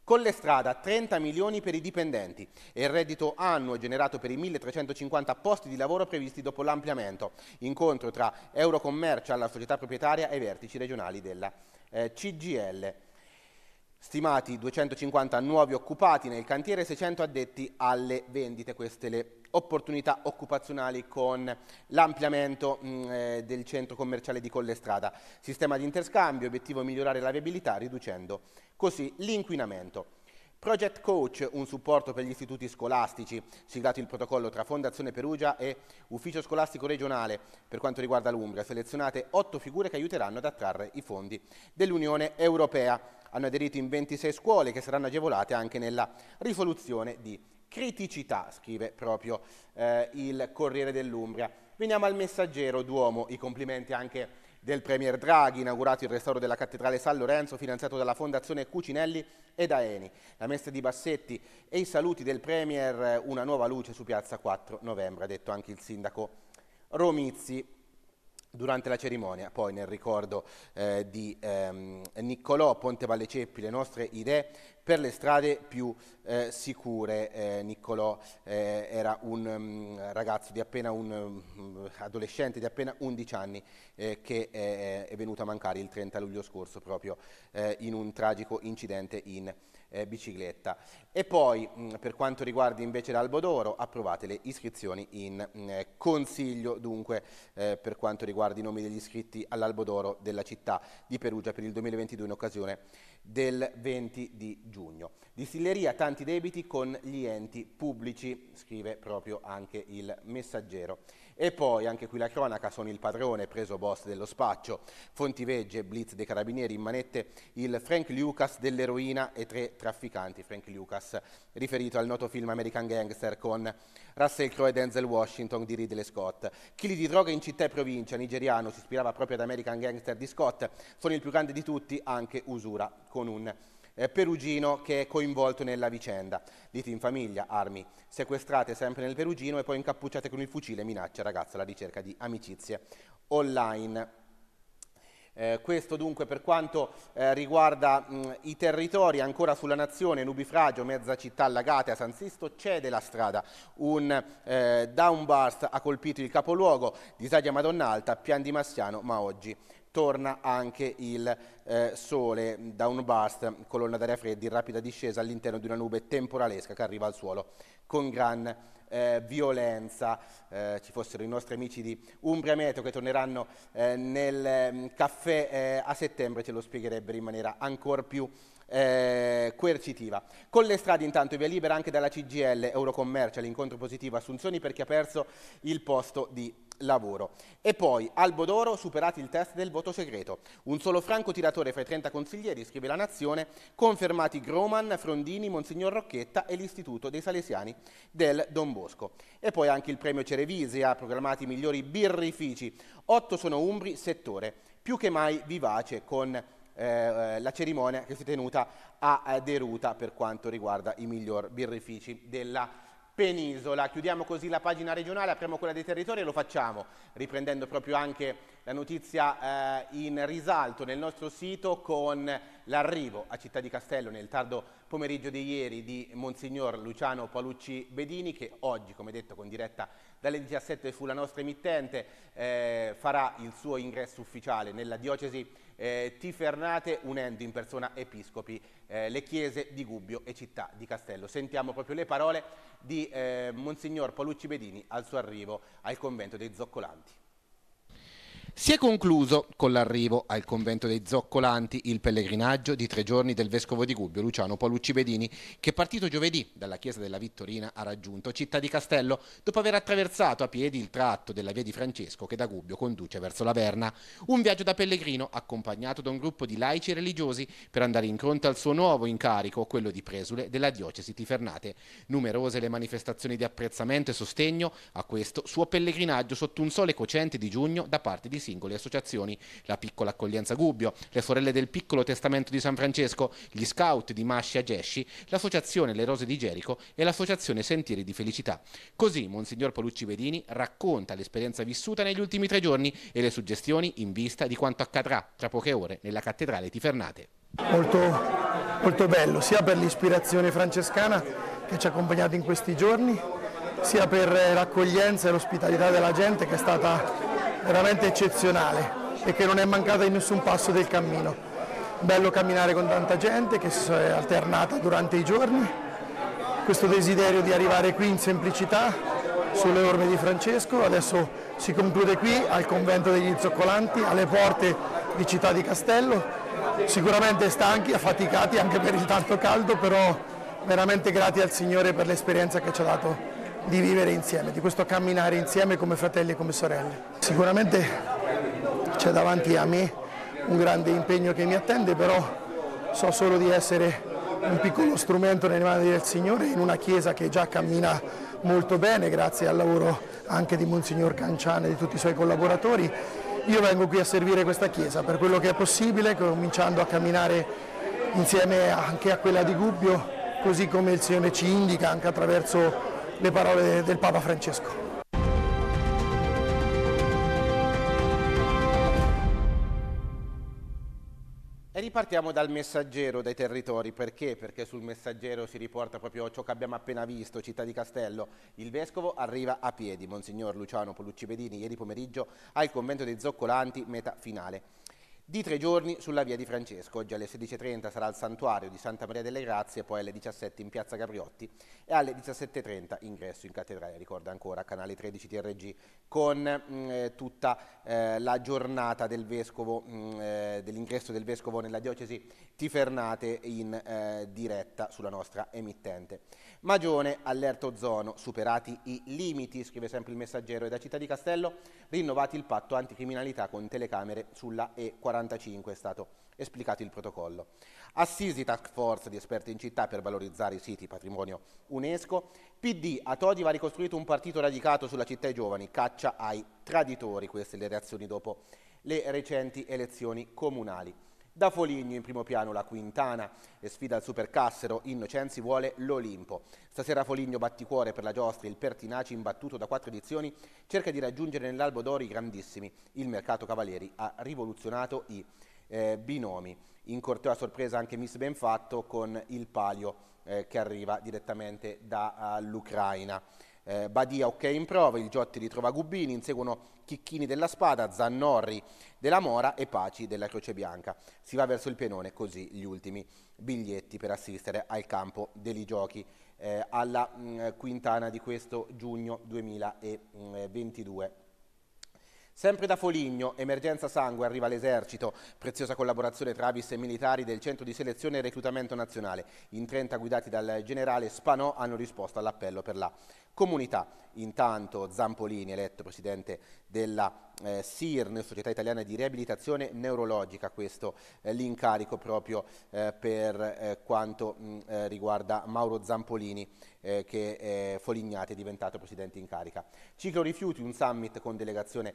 Con le Collestrada 30 milioni per i dipendenti e il reddito annuo generato per i 1.350 posti di lavoro previsti dopo l'ampliamento. Incontro tra Eurocommercio la società proprietaria e i vertici regionali della eh, CGL. Stimati 250 nuovi occupati nel cantiere, e 600 addetti alle vendite, queste le opportunità occupazionali con l'ampliamento mm, eh, del centro commerciale di Collestrada, sistema di interscambio, obiettivo migliorare la viabilità riducendo così l'inquinamento. Project Coach, un supporto per gli istituti scolastici, siglato il protocollo tra Fondazione Perugia e Ufficio Scolastico Regionale per quanto riguarda l'Umbria, selezionate otto figure che aiuteranno ad attrarre i fondi dell'Unione Europea hanno aderito in 26 scuole che saranno agevolate anche nella risoluzione di criticità, scrive proprio eh, il Corriere dell'Umbria. Veniamo al messaggero Duomo, i complimenti anche del Premier Draghi, inaugurato il restauro della Cattedrale San Lorenzo, finanziato dalla Fondazione Cucinelli e da Eni. La messa di Bassetti e i saluti del Premier, una nuova luce su Piazza 4 Novembre, ha detto anche il sindaco Romizzi. Durante la cerimonia, poi nel ricordo eh, di ehm, Niccolò Ponte Valle Ceppi, le nostre idee per le strade più eh, sicure. Eh, Niccolò eh, era un um, ragazzo di appena un um, adolescente di appena 11 anni eh, che eh, è venuto a mancare il 30 luglio scorso proprio eh, in un tragico incidente in bicicletta. E poi mh, mm, per quanto riguarda invece l'Albo d'Oro approvate le iscrizioni in mh, consiglio dunque per quanto riguarda i nomi degli iscritti all'Albo d'Oro della città di Perugia per il 2022 in occasione del 20 di giugno. Distilleria tanti debiti con gli enti pubblici, scrive proprio anche il messaggero. E poi anche qui la cronaca, sono il padrone preso boss dello spaccio, Fontivegge, blitz dei carabinieri, in manette il Frank Lucas dell'eroina e tre trafficanti, Frank Lucas riferito al noto film American Gangster con Russell Crowe e Denzel Washington di Ridley Scott. Chili di droga in città e provincia, nigeriano, si ispirava proprio ad American Gangster di Scott, sono il più grande di tutti, anche usura con un eh, perugino che è coinvolto nella vicenda. Liti in famiglia, armi sequestrate sempre nel perugino e poi incappucciate con il fucile, minaccia ragazza alla ricerca di amicizie online. Eh, questo dunque per quanto eh, riguarda mh, i territori, ancora sulla nazione, Nubifragio, mezza città allagata, a San Sisto cede la strada, un eh, downburst ha colpito il capoluogo, disagio Madonna Alta, Pian di Massiano, ma oggi torna anche il eh, sole da un burst, colonna d'aria fredda in rapida discesa all'interno di una nube temporalesca che arriva al suolo con gran eh, violenza. Eh, ci fossero i nostri amici di Umbria Meteo che torneranno eh, nel mm, caffè eh, a settembre, ce lo spiegherebbero in maniera ancora più eh, coercitiva. Con le strade intanto via libera anche dalla CGL Eurocommercio all'incontro positivo Assunzioni perché ha perso il posto di lavoro. E poi, albo d'oro, superati il test del voto segreto. Un solo franco tiratore fra i 30 consiglieri, scrive la Nazione, confermati Groman, Frondini, Monsignor Rocchetta e l'Istituto dei Salesiani del Don Bosco. E poi anche il premio Cerevisi ha programmato i migliori birrifici. Otto sono umbri, settore. Più che mai vivace con eh, eh la cerimonia che si è tenuta a eh, Deruta per quanto riguarda i miglior birrifici della Penisola. Chiudiamo così la pagina regionale, apriamo quella dei territori e lo facciamo riprendendo proprio anche la notizia eh, in risalto nel nostro sito con l'arrivo a Città di Castello nel tardo pomeriggio di ieri di Monsignor Luciano Paolucci Bedini che oggi, come detto, con diretta dalle 17 fu la nostra emittente, eh, farà il suo ingresso ufficiale nella diocesi eh, Tifernate unendo in persona episcopi eh, le chiese di Gubbio e città di Castello. Sentiamo proprio le parole di eh, Monsignor Paolucci Bedini al suo arrivo al convento dei Zoccolanti. Si è concluso con l'arrivo al convento dei Zoccolanti il pellegrinaggio di tre giorni del vescovo di Gubbio Luciano Paolucci Bedini che partito giovedì dalla chiesa della Vittorina ha raggiunto Città di Castello dopo aver attraversato a piedi il tratto della via di Francesco che da Gubbio conduce verso Laverna. Un viaggio da pellegrino accompagnato da un gruppo di laici e religiosi per andare incontro al suo nuovo incarico, quello di presule della diocesi Tifernate. Numerose le manifestazioni di apprezzamento e sostegno a questo suo pellegrinaggio sotto un sole cocente di giugno da parte di Sì singole associazioni, la piccola accoglienza Gubbio, le sorelle del piccolo testamento di San Francesco, gli scout di Mascia Gesci, l'associazione Le Rose di Gerico e l'associazione Sentieri di Felicità. Così Monsignor Paolucci Vedini racconta l'esperienza vissuta negli ultimi tre giorni e le suggestioni in vista di quanto accadrà tra poche ore nella cattedrale di Fernate. Molto, molto bello, sia per l'ispirazione francescana che ci ha accompagnato in questi giorni, sia per l'accoglienza e l'ospitalità della gente che è stata veramente eccezionale e che non è mancata in nessun passo del cammino. Bello camminare con tanta gente che si è alternata durante i giorni, questo desiderio di arrivare qui in semplicità sulle orme di Francesco, adesso si conclude qui al convento degli Zoccolanti, alle porte di Città di Castello, sicuramente stanchi, affaticati anche per il tanto caldo, però veramente grati al Signore per l'esperienza che ci ha dato di vivere insieme, di questo camminare insieme come fratelli e come sorelle. Sicuramente c'è davanti a me un grande impegno che mi attende, però so solo di essere un piccolo strumento nelle mani del Signore in una chiesa che già cammina molto bene grazie al lavoro anche di Monsignor Canciano e di tutti i suoi collaboratori. Io vengo qui a servire questa chiesa per quello che è possibile, cominciando a camminare insieme anche a quella di Gubbio, così come il Signore ci indica anche attraverso le parole del Papa Francesco. E ripartiamo dal messaggero dai territori, perché? Perché sul messaggero si riporta proprio ciò che abbiamo appena visto, Città di Castello. Il Vescovo arriva a piedi, Monsignor Luciano Polucci Pedini, ieri pomeriggio al convento dei Zoccolanti, meta finale di tre giorni sulla via di Francesco. Oggi alle 16.30 sarà al santuario di Santa Maria delle Grazie, poi alle 17 in piazza Capriotti e alle 17.30 ingresso in cattedrale, ricorda ancora, canale 13 TRG, con mh, mm, eh, tutta eh, la giornata del mm, eh, dell'ingresso del vescovo nella diocesi Tifernate in eh, diretta sulla nostra emittente. Magione, allerto ozono, superati i limiti, scrive sempre il messaggero, e da Città di Castello rinnovati il patto anticriminalità con telecamere sulla E45, è stato esplicato il protocollo. Assisi task force di esperti in città per valorizzare i siti patrimonio UNESCO, PD a Todi va ricostruito un partito radicato sulla città e giovani, caccia ai traditori, queste le reazioni dopo le recenti elezioni comunali. Da Foligno in primo piano la Quintana e sfida al Supercassero, Innocenzi vuole l'Olimpo. Stasera Foligno batticuore per la giostra, il Pertinaci imbattuto da quattro edizioni cerca di raggiungere nell'albo d'oro i grandissimi. Il mercato Cavalieri ha rivoluzionato i eh, binomi. In corteo a sorpresa anche Miss Benfatto con il palio eh, che arriva direttamente dall'Ucraina. Eh, eh, Badia ok in prova, il Giotti ritrova Gubbini, inseguono Chicchini della Spada, Zannorri della Mora e Paci della Croce Bianca. Si va verso il pienone così gli ultimi biglietti per assistere al campo degli giochi eh, alla mh, mm, quintana di questo giugno 2022. Sempre da Foligno, emergenza sangue, arriva l'esercito, preziosa collaborazione tra Avis e militari del centro di selezione e reclutamento nazionale. In 30 guidati dal generale Spanò hanno risposto all'appello per la comunità. Intanto Zampolini, eletto presidente della eh, SIRN, Società Italiana di Riabilitazione Neurologica, questo eh, l'incarico proprio eh, per eh, quanto mh, eh, riguarda Mauro Zampolini eh, che Folignati è diventato presidente in carica. Ciclo rifiuti, un summit con delegazione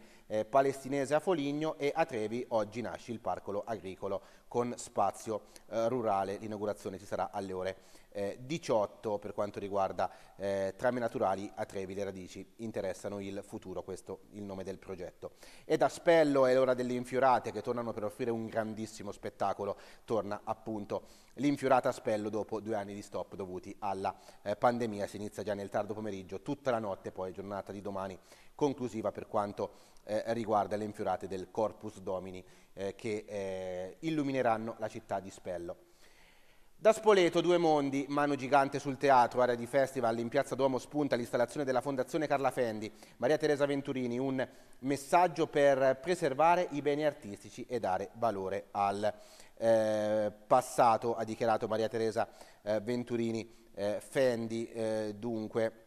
palestinese a Foligno e a Trevi oggi nasce il parcolo agricolo con spazio rurale, l'inaugurazione ci sarà alle ore eh, 18 per quanto riguarda eh, trame naturali a Trevi, le radici interessano il futuro, questo il nome del progetto. Ed a Spello è l'ora delle infiorate che tornano per offrire un grandissimo spettacolo, torna appunto l'infiorata a Spello dopo due anni di stop dovuti alla eh, pandemia, si inizia già nel tardo pomeriggio, tutta la notte poi giornata di domani conclusiva per quanto eh, riguarda le infiorate del Corpus Domini eh, che eh, illumineranno la città di Spello. Da Spoleto, due mondi, mano gigante sul teatro, area di festival, in piazza Duomo spunta l'installazione della Fondazione Carla Fendi. Maria Teresa Venturini, un messaggio per preservare i beni artistici e dare valore al eh, passato, ha dichiarato Maria Teresa eh, Venturini eh, Fendi. Eh, dunque,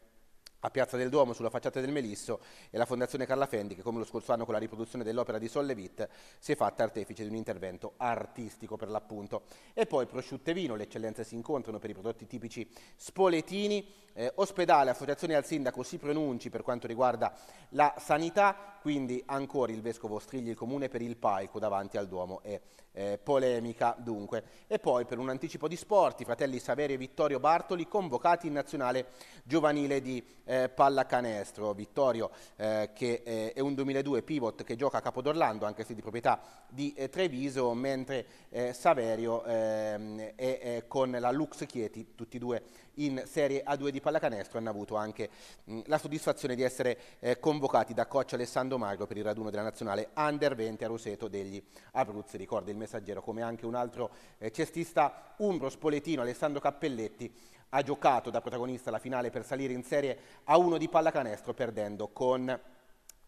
a Piazza del Duomo sulla facciata del Melisso e la Fondazione Carla Fendi che come lo scorso anno con la riproduzione dell'opera di Sollevit si è fatta artefice di un intervento artistico per l'appunto. E poi prosciutto e vino, le eccellenze si incontrano per i prodotti tipici spoletini, eh, ospedale, associazione al sindaco si pronunci per quanto riguarda la sanità, quindi ancora il Vescovo Strigli il Comune per il palco davanti al Duomo e eh, polemica dunque. E poi per un anticipo di sport, i fratelli Saverio e Vittorio Bartoli convocati in nazionale giovanile di eh, pallacanestro. Vittorio eh, che eh, è un 2002 pivot che gioca a Capodorlando, anche se di proprietà di eh, Treviso, mentre eh, Saverio ehm, è con la Lux Chieti, tutti e due in Serie A2 di pallacanestro hanno avuto anche mh, la soddisfazione di essere eh, convocati da coach Alessandro Magro per il raduno della nazionale Under 20 a Roseto degli Abruzzi, ricorda il messaggero come anche un altro eh, cestista umbro spoletino Alessandro Cappelletti ha giocato da protagonista la finale per salire in Serie A1 di pallacanestro perdendo con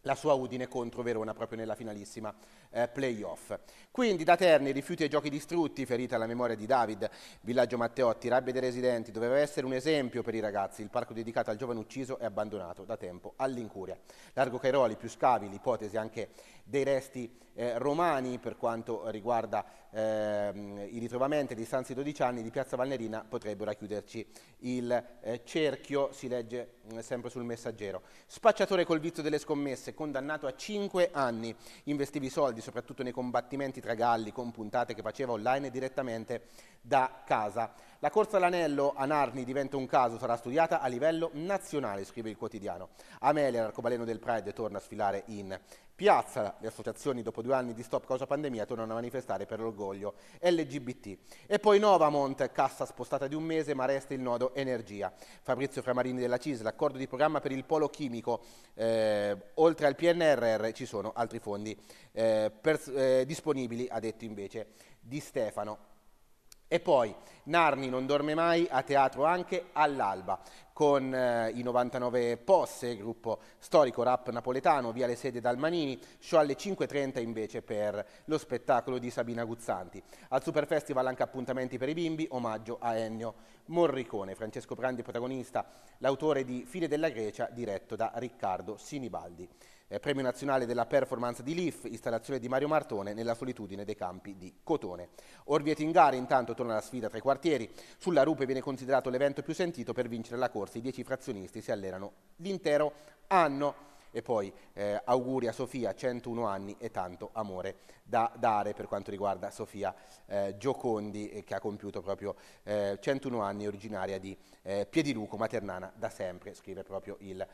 la sua Udine contro Verona proprio nella finalissima eh, playoff. Quindi da Terni rifiuti ai giochi distrutti, ferita alla memoria di David, Villaggio Matteotti, rabbia dei residenti, doveva essere un esempio per i ragazzi, il parco dedicato al giovane ucciso è abbandonato da tempo all'incuria. Largo Cairoli, più scavi, l'ipotesi anche dei resti eh, romani per quanto riguarda ehm, i ritrovamenti di San 12 anni di Piazza Valnerina potrebbero chiuderci il eh, cerchio, si legge eh, sempre sul messaggero. Spacciatore col vizio delle scommesse, condannato a 5 anni, investiva i soldi soprattutto nei combattimenti tra galli con puntate che faceva online e direttamente da casa. La corsa all'anello a Narni diventa un caso, sarà studiata a livello nazionale, scrive il quotidiano. Amelia, l'arcobaleno del Pride, torna a sfilare in piazza. Le associazioni, dopo due anni di stop causa pandemia, tornano a manifestare per l'orgoglio LGBT. E poi Novamont, cassa spostata di un mese, ma resta il nodo energia. Fabrizio Framarini della CIS, l'accordo di programma per il polo chimico. Eh, oltre al PNRR ci sono altri fondi eh, per, eh, disponibili, ha detto invece Di Stefano. E poi Narni non dorme mai a teatro anche all'alba con eh, i 99 posse, gruppo storico rap napoletano, via le sede Dalmanini, show alle 5.30 invece per lo spettacolo di Sabina Guzzanti. Al Superfestival anche appuntamenti per i bimbi, omaggio a Ennio Morricone, Francesco Prandi protagonista, l'autore di File della Grecia diretto da Riccardo Sinibaldi. Eh, premio nazionale della performance di Leaf, installazione di Mario Martone nella solitudine dei campi di Cotone. Orvieto in gara intanto torna la sfida tra i quartieri, sulla Rupe viene considerato l'evento più sentito per vincere la corsa, i dieci frazionisti si allenano l'intero anno e poi eh, auguri a Sofia, 101 anni e tanto amore da dare per quanto riguarda Sofia eh, Giocondi eh, che ha compiuto proprio 101 eh, anni, originaria di eh, Piediluco, maternana da sempre, scrive proprio il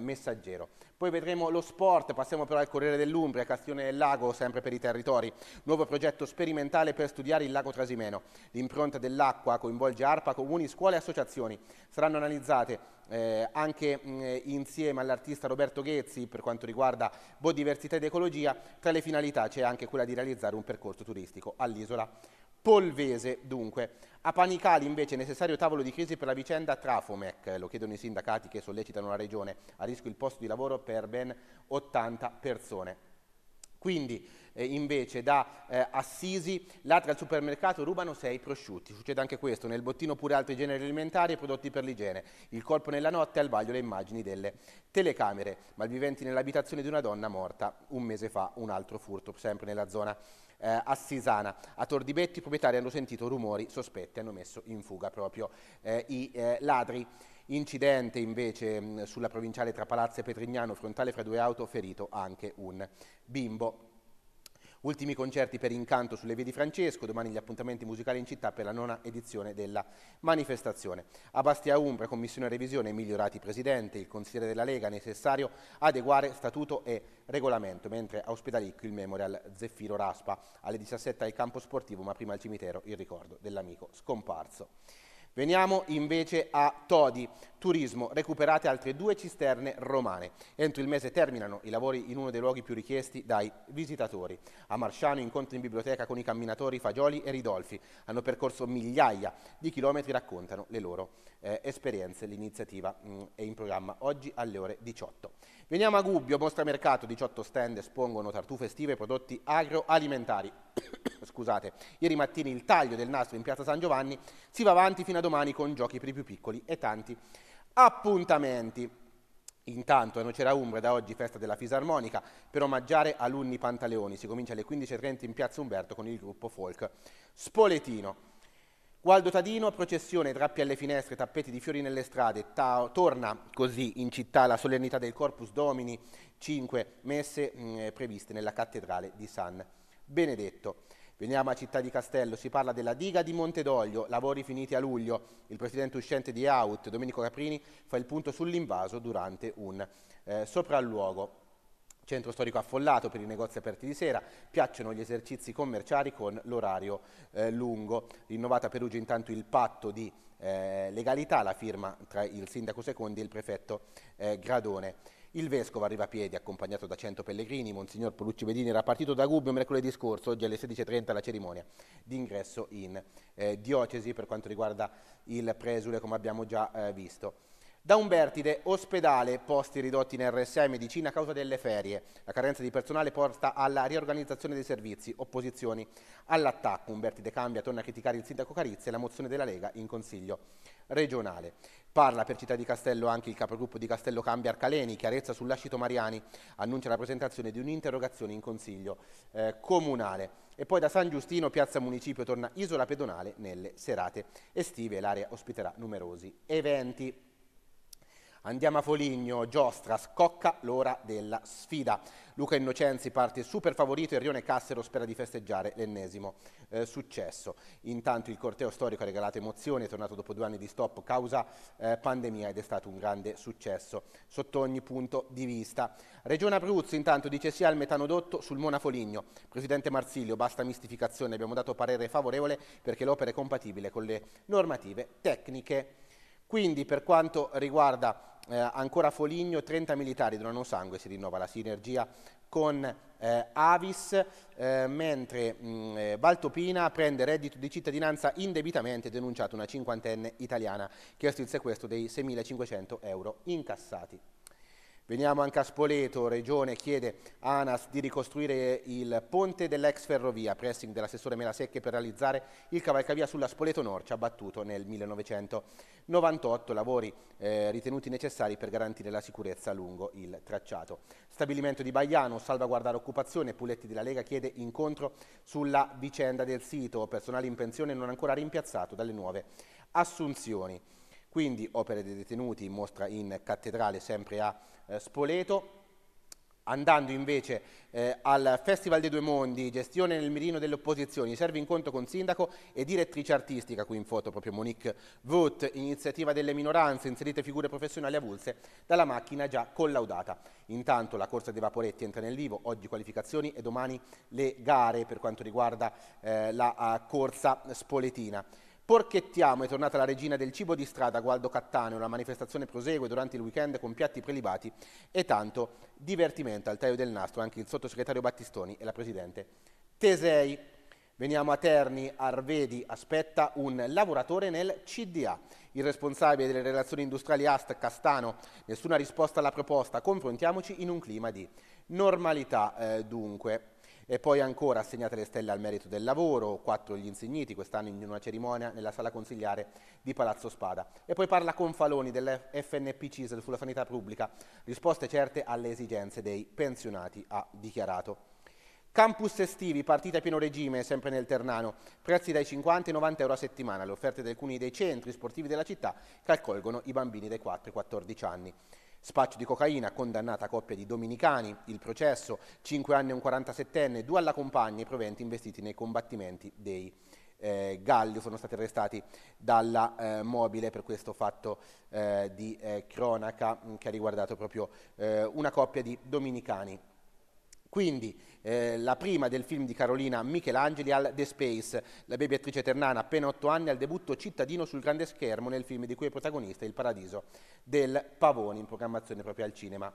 messaggero. Poi vedremo lo sport, passiamo però al Corriere dell'Umbria, Castione del Lago, sempre per i territori, nuovo progetto sperimentale per studiare il lago Trasimeno. L'impronta dell'acqua coinvolge ARPA, comuni, scuole e associazioni. Saranno analizzate eh, anche mh, mm, insieme all'artista Roberto Ghezzi per quanto riguarda biodiversità ed ecologia, tra le finalità c'è anche quella quella di realizzare un percorso turistico all'isola polvese. Dunque, a Panicali invece è necessario tavolo di crisi per la vicenda Trafomec, lo chiedono i sindacati che sollecitano la regione, a rischio il posto di lavoro per ben 80 persone. Quindi eh, invece da eh, Assisi, l'altra al supermercato rubano sei prosciutti. Succede anche questo, nel bottino pure altri generi alimentari e prodotti per l'igiene. Il colpo nella notte al vaglio le immagini delle telecamere, malviventi nell'abitazione di una donna morta un mese fa, un altro furto, sempre nella zona eh, assisana. A Tordibetti i proprietari hanno sentito rumori sospetti hanno messo in fuga proprio eh, i eh, ladri. Incidente invece mh, sulla provinciale tra Palazzo e Petrignano, frontale fra due auto, ferito anche un bimbo. Ultimi concerti per Incanto sulle vie di Francesco, domani gli appuntamenti musicali in città per la nona edizione della manifestazione. A Bastia Umbra, Commissione Revisione, migliorati Presidente, il consigliere della Lega, necessario adeguare statuto e regolamento, mentre a Ospedalicchio il Memorial Zeffiro Raspa, alle 17 al campo sportivo, ma prima al cimitero il ricordo dell'amico scomparso. Veniamo invece a Todi, turismo, recuperate altre due cisterne romane. Entro il mese terminano i lavori in uno dei luoghi più richiesti dai visitatori. A Marciano incontri in biblioteca con i camminatori Fagioli e Ridolfi. Hanno percorso migliaia di chilometri, raccontano le loro eh, esperienze. L'iniziativa mm, è in programma oggi alle ore 18. Veniamo a Gubbio, mostra mercato, 18 stand espongono tartufe estive e prodotti agroalimentari scusate, ieri mattina il taglio del nastro in piazza San Giovanni, si va avanti fino a domani con giochi per i più piccoli e tanti appuntamenti. Intanto a eh, Nocera Umbra da oggi festa della fisarmonica per omaggiare alunni Pantaleoni, si comincia alle 15.30 in piazza Umberto con il gruppo folk Spoletino. Gualdo Tadino, processione, drappi alle finestre, tappeti di fiori nelle strade, torna così in città la solennità del Corpus Domini, cinque messe mh, mm, eh, previste nella cattedrale di San Benedetto. Veniamo a Città di Castello, si parla della diga di Monte d'Oglio, lavori finiti a luglio. Il presidente uscente di Out, Domenico Caprini, fa il punto sull'invaso durante un eh, sopralluogo. Centro storico affollato per i negozi aperti di sera, piacciono gli esercizi commerciali con l'orario eh, lungo. Rinnovata a Perugia intanto il patto di eh, legalità, la firma tra il sindaco Secondi e il prefetto eh, Gradone. Il vescovo arriva a piedi, accompagnato da 100 pellegrini. Monsignor Polucci Bedini era partito da Gubbio mercoledì scorso, oggi alle 16.30 la cerimonia di ingresso in eh, diocesi per quanto riguarda il presule, come abbiamo già eh, visto. Da Umbertide, ospedale, posti ridotti in RSA e medicina a causa delle ferie. La carenza di personale porta alla riorganizzazione dei servizi, opposizioni all'attacco. Umbertide cambia, torna a criticare il sindaco Carizzi e la mozione della Lega in consiglio regionale. Parla per Città di Castello anche il capogruppo di Castello Cambia Arcaleni, chiarezza sull'ascito Mariani, annuncia la presentazione di un'interrogazione in consiglio eh, comunale. E poi da San Giustino, piazza Municipio, torna isola pedonale nelle serate estive. L'area ospiterà numerosi eventi. Andiamo a Foligno, Giostra, scocca l'ora della sfida. Luca Innocenzi parte super favorito e Rione Cassero spera di festeggiare l'ennesimo eh, successo. Intanto il corteo storico ha regalato emozioni, è tornato dopo due anni di stop causa eh, pandemia ed è stato un grande successo sotto ogni punto di vista. Regione Abruzzo intanto dice sì al metanodotto sul Mona Foligno. Presidente Marsilio, basta mistificazione, abbiamo dato parere favorevole perché l'opera è compatibile con le normative tecniche. Quindi per quanto riguarda eh, ancora Foligno, 30 militari donano sangue, si rinnova la sinergia con eh, Avis, eh, mentre mh, mm, eh, Valtopina prende reddito di cittadinanza indebitamente denunciato una cinquantenne italiana chiesto il sequestro dei 6.500 euro incassati. Veniamo anche a Spoleto, Regione chiede a ANAS di ricostruire il ponte dell'ex ferrovia, pressing dell'assessore Melasecche per realizzare il cavalcavia sulla Spoleto Norcia abbattuto nel 1998, lavori eh, ritenuti necessari per garantire la sicurezza lungo il tracciato. Stabilimento di Baiano, salvaguardare occupazione, Puletti della Lega chiede incontro sulla vicenda del sito, personale in pensione non ancora rimpiazzato dalle nuove assunzioni. Quindi opere dei detenuti in mostra in cattedrale sempre a eh, Spoleto. Andando invece eh, al Festival dei Due Mondi, gestione nel mirino delle opposizioni, serve incontro con sindaco e direttrice artistica, qui in foto proprio Monique Vout, iniziativa delle minoranze, inserite figure professionali avulse dalla macchina già collaudata. Intanto la corsa dei Vaporetti entra nel vivo, oggi qualificazioni e domani le gare per quanto riguarda eh, la corsa spoletina. Porchettiamo è tornata la regina del cibo di strada Gualdo Cattaneo, la manifestazione prosegue durante il weekend con piatti prelibati e tanto divertimento al taglio del nastro anche il sottosegretario Battistoni e la presidente Tesei. Veniamo a Terni, Arvedi aspetta un lavoratore nel CDA. Il responsabile delle relazioni industriali AST, Castano, nessuna risposta alla proposta, confrontiamoci in un clima di normalità eh, dunque. E poi ancora assegnate le stelle al merito del lavoro, quattro gli insigniti, quest'anno in una cerimonia nella sala consigliare di Palazzo Spada. E poi parla Confaloni dell'FNP CISL sulla sanità pubblica, risposte certe alle esigenze dei pensionati, ha dichiarato. Campus estivi, partite a pieno regime, sempre nel Ternano, prezzi dai 50 ai 90 euro a settimana, le offerte di alcuni dei centri sportivi della città che accolgono i bambini dai 4 ai 14 anni. Spaccio di cocaina, condannata coppia di dominicani, il processo, 5 anni e un 47enne, due alla compagna e proventi investiti nei combattimenti dei eh, Gallio sono stati arrestati dalla eh, mobile per questo fatto eh, di eh, cronaca mh, mm, che ha riguardato proprio eh, una coppia di dominicani quindi eh, la prima del film di Carolina Michelangeli al The Space, la baby attrice ternana appena 8 anni al debutto cittadino sul grande schermo nel film di cui è protagonista Il Paradiso del Pavoni in programmazione proprio al cinema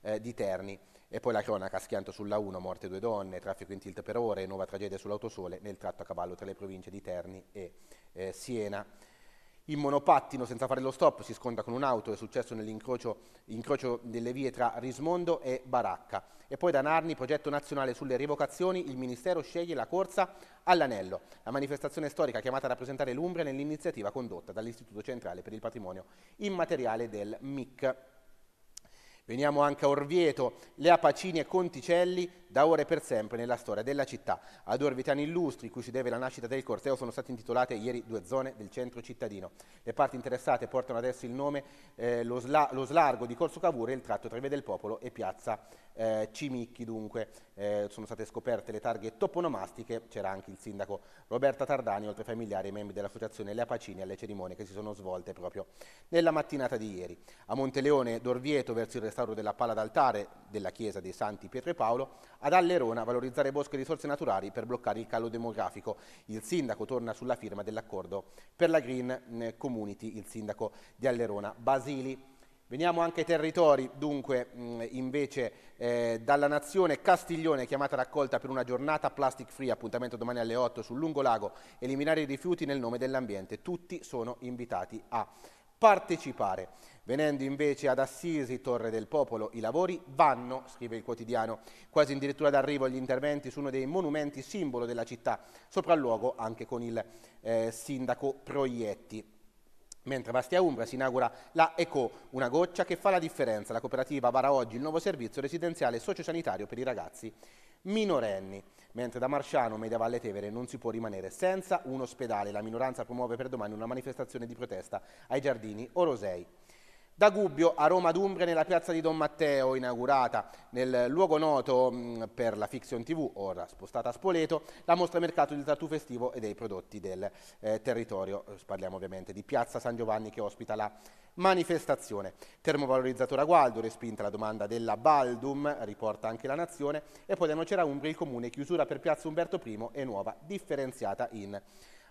eh, di Terni. E poi la cronaca, schianto sulla 1, morte due donne, traffico in tilt per ore, nuova tragedia sull'autosole nel tratto a cavallo tra le province di Terni e eh, Siena in monopattino senza fare lo stop, si sconda con un'auto, è successo nell'incrocio delle vie tra Rismondo e Baracca. E poi da Narni, progetto nazionale sulle revocazioni, il Ministero sceglie la corsa all'anello, la manifestazione storica chiamata a rappresentare l'Umbria nell'iniziativa condotta dall'Istituto Centrale per il Patrimonio Immateriale del MIC. Veniamo anche a Orvieto, Lea Pacini e Conticelli, da ore per sempre nella storia della città. A due orvietani illustri, cui si deve la nascita del corteo, sono state intitolate ieri due zone del centro cittadino. Le parti interessate portano adesso il nome, eh, lo, sla lo, slargo di Corso Cavour e il tratto tra Via del Popolo e Piazza eh, Cimicchi. Dunque eh, sono state scoperte le targhe toponomastiche, c'era anche il sindaco Roberta Tardani, oltre ai familiari e membri dell'associazione Lea Pacini alle cerimonie che si sono svolte proprio nella mattinata di ieri. A Monteleone d'Orvieto verso il restaurante restauro della pala d'altare della chiesa dei Santi Pietro e Paolo, ad Allerona valorizzare boschi e risorse naturali per bloccare il calo demografico. Il sindaco torna sulla firma dell'accordo per la Green Community, il sindaco di Allerona, Basili. Veniamo anche ai territori, dunque invece eh, dalla nazione Castiglione chiamata raccolta per una giornata plastic free, appuntamento domani alle 8 sul lungo lago, eliminare i rifiuti nel nome dell'ambiente, tutti sono invitati a partecipare. Venendo invece ad Assisi, Torre del Popolo, i lavori vanno, scrive il quotidiano, quasi addirittura d'arrivo agli interventi su uno dei monumenti simbolo della città, sopralluogo anche con il eh, sindaco Proietti. Mentre Bastia Umbra si inaugura la ECO, una goccia che fa la differenza. La cooperativa vara oggi il nuovo servizio residenziale sociosanitario per i ragazzi minorenni. Mentre da Marciano, Media Valle Tevere, non si può rimanere senza un ospedale. La minoranza promuove per domani una manifestazione di protesta ai giardini Orosei. Da Gubbio a Roma d'Umbria nella piazza di Don Matteo, inaugurata nel luogo noto mm, per la Fiction TV, ora spostata a Spoleto, la mostra mercato del tattoo festivo e dei prodotti del eh, territorio. Parliamo ovviamente di Piazza San Giovanni che ospita la manifestazione. Termovalorizzatore a Gualdo, respinta la domanda della Baldum, riporta anche la Nazione, e poi da Nocera Umbria il Comune, chiusura per Piazza Umberto I e nuova differenziata in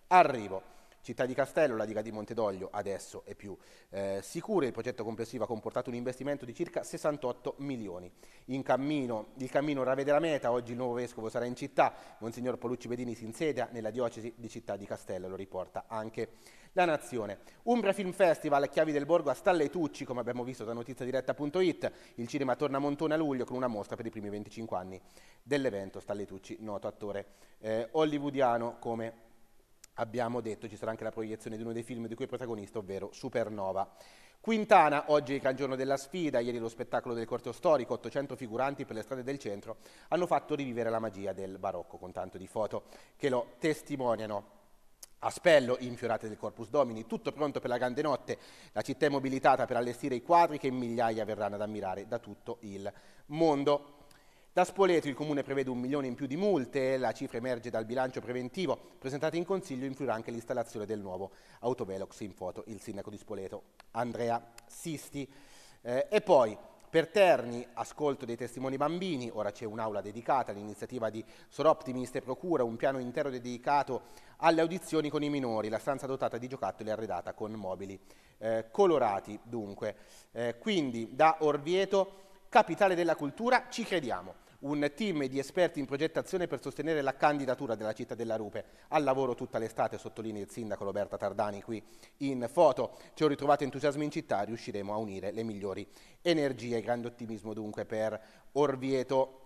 arrivo. Città di Castello, la diga di Montedoglio adesso è più eh, sicura, il progetto complessivo ha comportato un investimento di circa 68 milioni. In cammino, il cammino Ravede la meta, oggi il nuovo vescovo sarà in città, Monsignor Polucci Bedini si insedia nella diocesi di Città di Castello, lo riporta anche la Nazione. Umbria Film Festival, Chiavi del Borgo a Stalle Tucci, come abbiamo visto da notiziadiretta.it, il cinema torna a Montone a luglio con una mostra per i primi 25 anni dell'evento Stalle Tucci, noto attore eh, hollywoodiano come abbiamo detto, ci sarà anche la proiezione di uno dei film di cui è protagonista, ovvero Supernova. Quintana, oggi è il giorno della sfida, ieri lo spettacolo del corteo storico, 800 figuranti per le strade del centro, hanno fatto rivivere la magia del barocco con tanto di foto che lo testimoniano. A Spello, infiorate del Corpus Domini, tutto pronto per la grande notte, la città è mobilitata per allestire i quadri che migliaia verranno ad ammirare da tutto il mondo. Da Spoleto il Comune prevede un milione in più di multe, la cifra emerge dal bilancio preventivo presentato in Consiglio, influirà anche l'installazione del nuovo autovelox in foto, il sindaco di Spoleto Andrea Sisti. Eh, e poi per Terni, ascolto dei testimoni bambini, ora c'è un'aula dedicata all'iniziativa di Soroptimist e Procura, un piano intero dedicato alle audizioni con i minori, la stanza dotata di giocattoli arredata con mobili eh, colorati. Dunque, eh, quindi da Orvieto, capitale della cultura, ci crediamo un team di esperti in progettazione per sostenere la candidatura della città della Rupe. Al lavoro tutta l'estate, sottolinea il sindaco Roberta Tardani qui in foto. Ci ho ritrovato entusiasmo in città, riusciremo a unire le migliori energie. Grande ottimismo dunque per Orvieto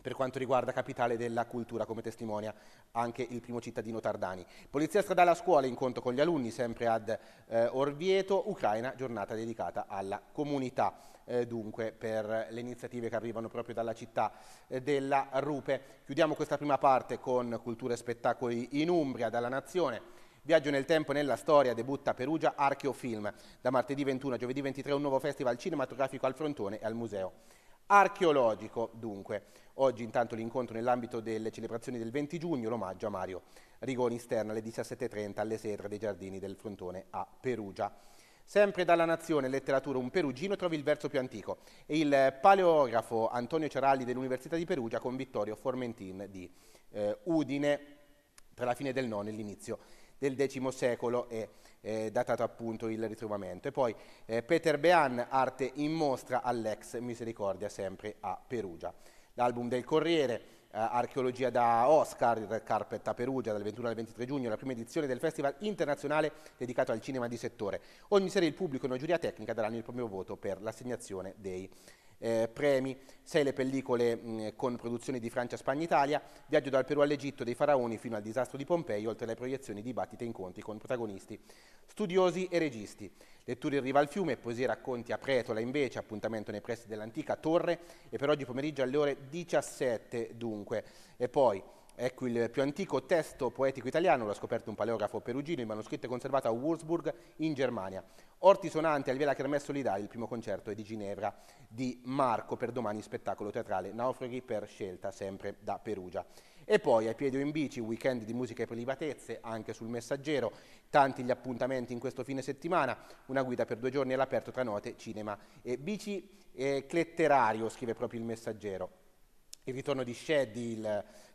per quanto riguarda capitale della cultura, come testimonia anche il primo cittadino Tardani. Polizia stradale a scuola, in conto con gli alunni, sempre ad eh, Orvieto, Ucraina, giornata dedicata alla comunità eh, dunque per le iniziative che arrivano proprio dalla città eh, della Rupe. Chiudiamo questa prima parte con cultura e spettacoli in Umbria, dalla Nazione. Viaggio nel tempo e nella storia debutta a Perugia Archeofilm. Da martedì 21 a giovedì 23 un nuovo festival cinematografico al Frontone e al Museo archeologico dunque. Oggi intanto l'incontro nell'ambito delle celebrazioni del 20 giugno, l'omaggio a Mario Rigoni Sterna alle 17.30 alle Sedre dei Giardini del Frontone a Perugia. Sempre dalla Nazione Letteratura un Perugino trovi il verso più antico e il paleografo Antonio Ceralli dell'Università di Perugia con Vittorio Formentin di eh, Udine tra la fine del IX e l'inizio del X secolo è eh, datato appunto il ritrovamento. E poi eh, Peter Bean, arte in mostra all'ex misericordia sempre a Perugia. L'album del Corriere eh, Archeologia da Oscar, il Carpet a Perugia dal 21 al 23 giugno, la prima edizione del Festival Internazionale dedicato al cinema di settore. Ogni sera il pubblico e una giuria tecnica daranno il proprio voto per l'assegnazione dei eh, premi, sei le pellicole mh, con produzioni di Francia, Spagna, Italia, Viaggio dal Perù all'Egitto, dei faraoni fino al disastro di Pompei, oltre alle proiezioni, dibattiti e incontri con protagonisti, studiosi e registi. Letture in riva al fiume, poesie e racconti a Pretola invece, appuntamento nei pressi dell'antica torre e per oggi pomeriggio alle ore 17 dunque. E poi Ecco il più antico testo poetico italiano, l'ha scoperto un paleografo perugino, il manoscritto è conservato a Wurzburg in Germania. Orti sonanti al Viela Kermesse Solidale, il primo concerto è di Ginevra di Marco per domani spettacolo teatrale Naufraghi per scelta sempre da Perugia. E poi a piedi o in bici, weekend di musica e prelibatezze, anche sul messaggero, tanti gli appuntamenti in questo fine settimana, una guida per due giorni all'aperto tra note, cinema e bici e cletterario, scrive proprio il messaggero. Il ritorno di Sheddy, il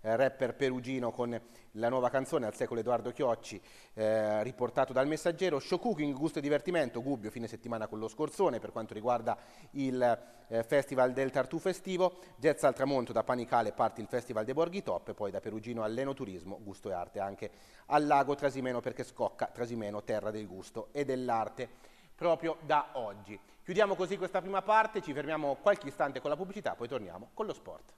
eh, rapper perugino con la nuova canzone al secolo Edoardo Chiocci, eh, riportato dal messaggero. show cooking, gusto e divertimento, Gubbio, fine settimana con lo scorzone per quanto riguarda il eh, Festival del Tartù Festivo, Jazz al tramonto da Panicale parte il Festival dei Borghi Top, poi da Perugino all'Enoturismo, gusto e arte anche al lago Trasimeno perché scocca Trasimeno, terra del gusto e dell'arte proprio da oggi. Chiudiamo così questa prima parte, ci fermiamo qualche istante con la pubblicità, poi torniamo con lo sport.